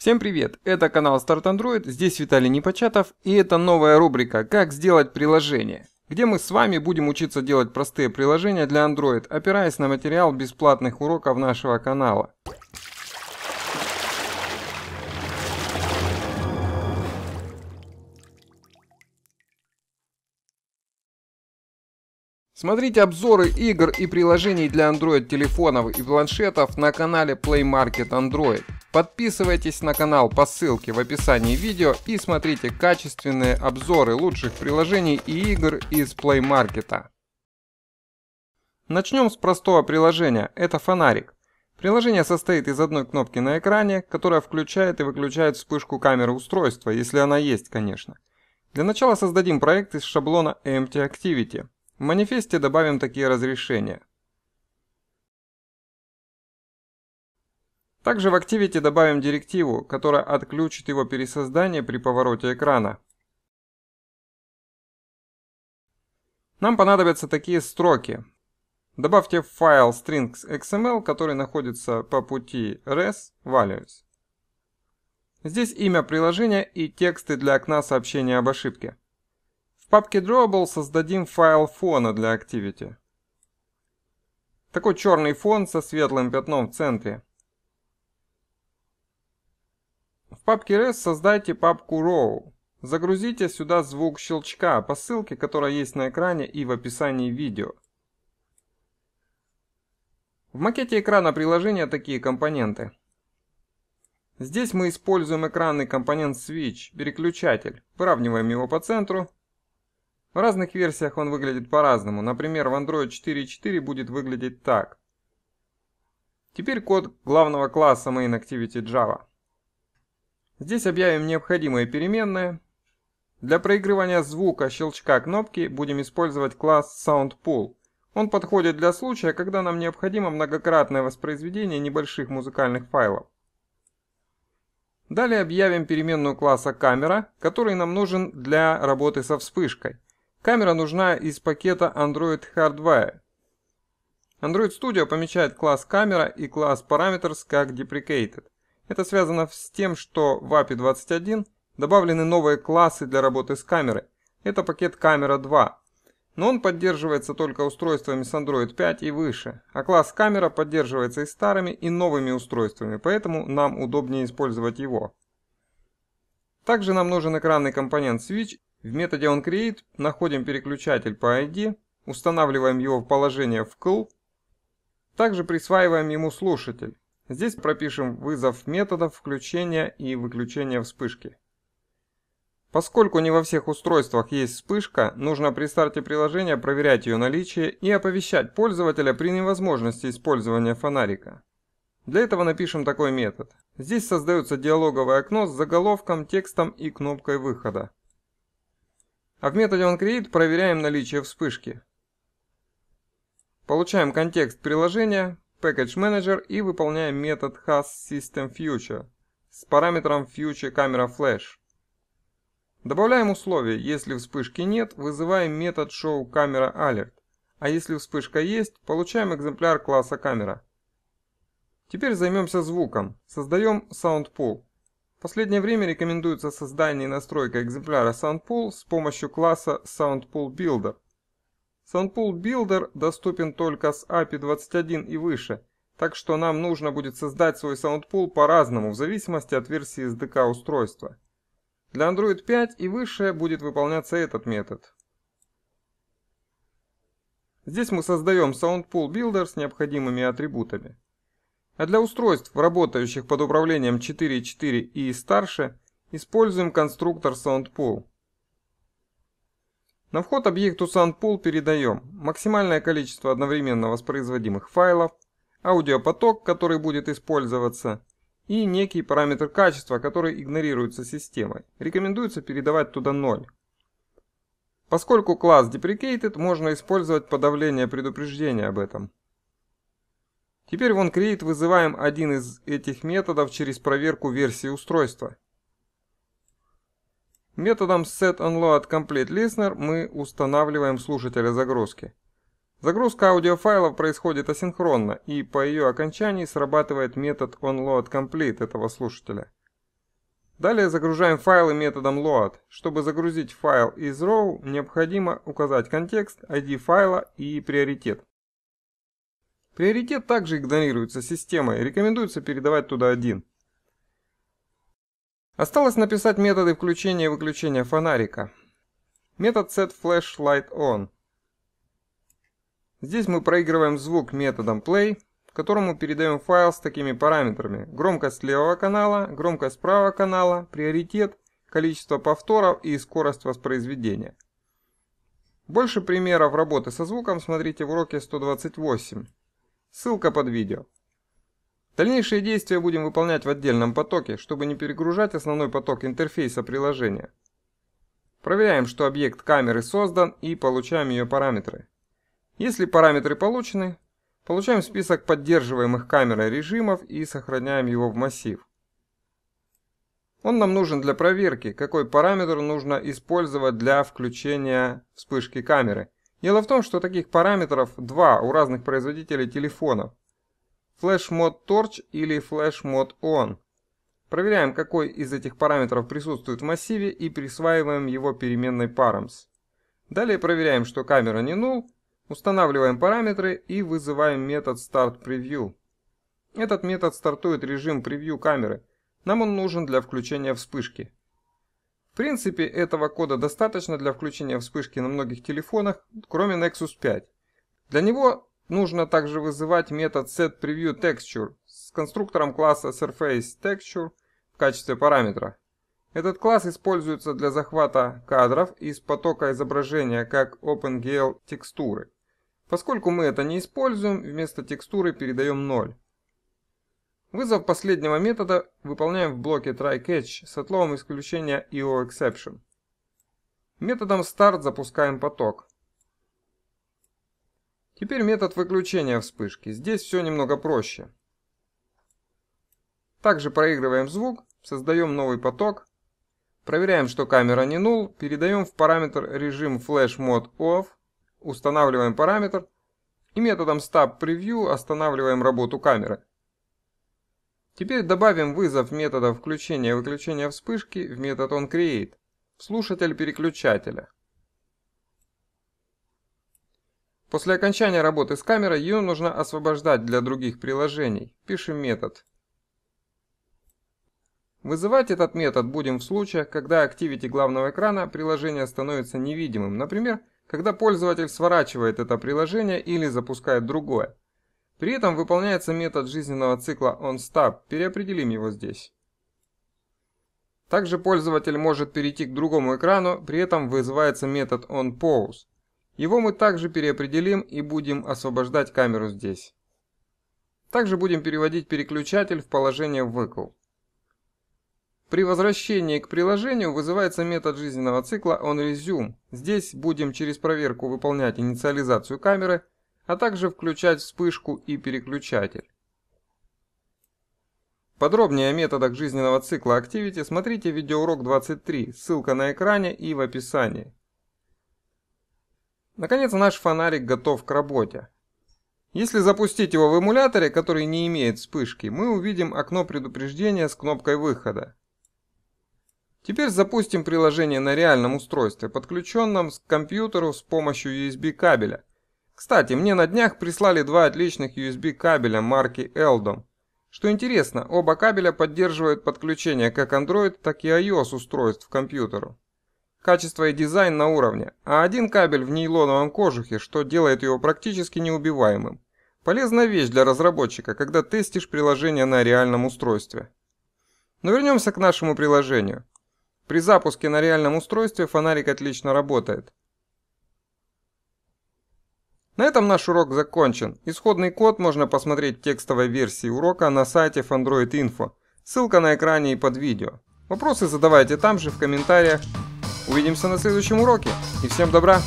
Всем привет! Это канал Start Android, здесь Виталий Непочатов и это новая рубрика «Как сделать приложение», где мы с вами будем учиться делать простые приложения для Android, опираясь на материал бесплатных уроков нашего канала. Смотрите обзоры игр и приложений для Android телефонов и планшетов на канале Play Market Android. Подписывайтесь на канал по ссылке в описании видео и смотрите качественные обзоры лучших приложений и игр из Play Market. Начнем с простого приложения, это фонарик. Приложение состоит из одной кнопки на экране, которая включает и выключает вспышку камеры устройства, если она есть, конечно. Для начала создадим проект из шаблона Empty Activity. В манифесте добавим такие разрешения. Также в Activity добавим директиву, которая отключит его пересоздание при повороте экрана. Нам понадобятся такие строки. Добавьте в файл strings.xml, который находится по пути res values. Здесь имя приложения и тексты для окна сообщения об ошибке папке Drawable создадим файл фона для Activity. Такой черный фон со светлым пятном в центре. В папке res создайте папку RAW. Загрузите сюда звук щелчка по ссылке, которая есть на экране и в описании видео. В макете экрана приложения такие компоненты. Здесь мы используем экранный компонент Switch, переключатель. Выравниваем его по центру в разных версиях он выглядит по-разному. Например, в Android 4.4 будет выглядеть так. Теперь код главного класса Java. Здесь объявим необходимые переменные. Для проигрывания звука щелчка кнопки будем использовать класс SoundPool. Он подходит для случая, когда нам необходимо многократное воспроизведение небольших музыкальных файлов. Далее объявим переменную класса камера, который нам нужен для работы со вспышкой. Камера нужна из пакета Android Hardware. Android Studio помечает класс камера и класс parameters как deprecated. Это связано с тем, что в API 21 добавлены новые классы для работы с камерой. Это пакет camera 2, но он поддерживается только устройствами с Android 5 и выше, а класс камера поддерживается и старыми, и новыми устройствами, поэтому нам удобнее использовать его. Также нам нужен экранный компонент Switch в методе onCreate находим переключатель по ID, устанавливаем его в положение вкл, также присваиваем ему слушатель. Здесь пропишем вызов методов включения и выключения вспышки. Поскольку не во всех устройствах есть вспышка, нужно при старте приложения проверять ее наличие и оповещать пользователя при невозможности использования фонарика. Для этого напишем такой метод. Здесь создается диалоговое окно с заголовком, текстом и кнопкой выхода. А в методе onCreate проверяем наличие вспышки. Получаем контекст приложения, Package Manager и выполняем метод hasSystemFuture с параметром FutureCameraFlash. Добавляем условие, если вспышки нет, вызываем метод showCameraAlert, а если вспышка есть, получаем экземпляр класса камера. Теперь займемся звуком, создаем SoundPool последнее время рекомендуется создание и настройка экземпляра SoundPool с помощью класса SoundPool Builder. SoundPool Builder доступен только с API 21 и выше, так что нам нужно будет создать свой SoundPool по-разному в зависимости от версии SDK устройства. Для Android 5 и выше будет выполняться этот метод. Здесь мы создаем SoundPool Builder с необходимыми атрибутами. А для устройств, работающих под управлением 4.4 и старше, используем конструктор SoundPool. На вход объекту SoundPool передаем максимальное количество одновременно воспроизводимых файлов, аудиопоток, который будет использоваться, и некий параметр качества, который игнорируется системой. Рекомендуется передавать туда 0. Поскольку класс deprecated, можно использовать подавление предупреждения об этом. Теперь в OnCreate вызываем один из этих методов через проверку версии устройства. Методом setOnLoadCompleteListener мы устанавливаем слушателя загрузки. Загрузка аудиофайлов происходит асинхронно, и по ее окончании срабатывает метод onloadComplete этого слушателя. Далее загружаем файлы методом load. Чтобы загрузить файл из row, необходимо указать контекст, ID файла и приоритет. Приоритет также игнорируется системой, рекомендуется передавать туда один. Осталось написать методы включения и выключения фонарика. Метод setFlashlightOn. Здесь мы проигрываем звук методом play, которому передаем файл с такими параметрами. Громкость левого канала, громкость правого канала, приоритет, количество повторов и скорость воспроизведения. Больше примеров работы со звуком смотрите в уроке 128. Ссылка под видео. Дальнейшие действия будем выполнять в отдельном потоке, чтобы не перегружать основной поток интерфейса приложения. Проверяем, что объект камеры создан и получаем ее параметры. Если параметры получены, получаем список поддерживаемых камерой режимов и сохраняем его в массив. Он нам нужен для проверки, какой параметр нужно использовать для включения вспышки камеры – Дело в том, что таких параметров два у разных производителей телефонов. Flash Mode Torch или Flash Mode On. Проверяем, какой из этих параметров присутствует в массиве и присваиваем его переменной params. Далее проверяем, что камера не null, устанавливаем параметры и вызываем метод StartPreview. Этот метод стартует режим превью камеры. Нам он нужен для включения вспышки. В принципе, этого кода достаточно для включения вспышки на многих телефонах, кроме Nexus 5. Для него нужно также вызывать метод setPreviewTexture с конструктором класса SurfaceTexture в качестве параметра. Этот класс используется для захвата кадров из потока изображения как OpenGL текстуры. Поскольку мы это не используем, вместо текстуры передаем 0. Вызов последнего метода выполняем в блоке try-catch с отловом исключения IOException. Методом start запускаем поток. Теперь метод выключения вспышки. Здесь все немного проще. Также проигрываем звук, создаем новый поток, проверяем, что камера не null, передаем в параметр режим flash mode off, устанавливаем параметр и методом stop preview останавливаем работу камеры. Теперь добавим вызов метода включения и выключения вспышки в метод onCreate, слушатель переключателя. После окончания работы с камерой ее нужно освобождать для других приложений. Пишем метод. Вызывать этот метод будем в случаях, когда активити главного экрана приложение становится невидимым, например, когда пользователь сворачивает это приложение или запускает другое. При этом выполняется метод жизненного цикла onStop. переопределим его здесь. Также пользователь может перейти к другому экрану, при этом вызывается метод onPause. Его мы также переопределим и будем освобождать камеру здесь. Также будем переводить переключатель в положение выкл. При возвращении к приложению вызывается метод жизненного цикла onResume. Здесь будем через проверку выполнять инициализацию камеры – а также включать вспышку и переключатель. Подробнее о методах жизненного цикла Activity смотрите видеоурок 23, ссылка на экране и в описании. Наконец наш фонарик готов к работе. Если запустить его в эмуляторе, который не имеет вспышки, мы увидим окно предупреждения с кнопкой выхода. Теперь запустим приложение на реальном устройстве, подключенном к компьютеру с помощью USB кабеля. Кстати, мне на днях прислали два отличных USB кабеля марки Eldom. Что интересно, оба кабеля поддерживают подключение как Android, так и iOS устройств к компьютеру. Качество и дизайн на уровне, а один кабель в нейлоновом кожухе, что делает его практически неубиваемым. Полезная вещь для разработчика, когда тестишь приложение на реальном устройстве. Но вернемся к нашему приложению. При запуске на реальном устройстве фонарик отлично работает. На этом наш урок закончен. Исходный код можно посмотреть в текстовой версии урока на сайте Android Info. Ссылка на экране и под видео. Вопросы задавайте там же в комментариях. Увидимся на следующем уроке и всем добра!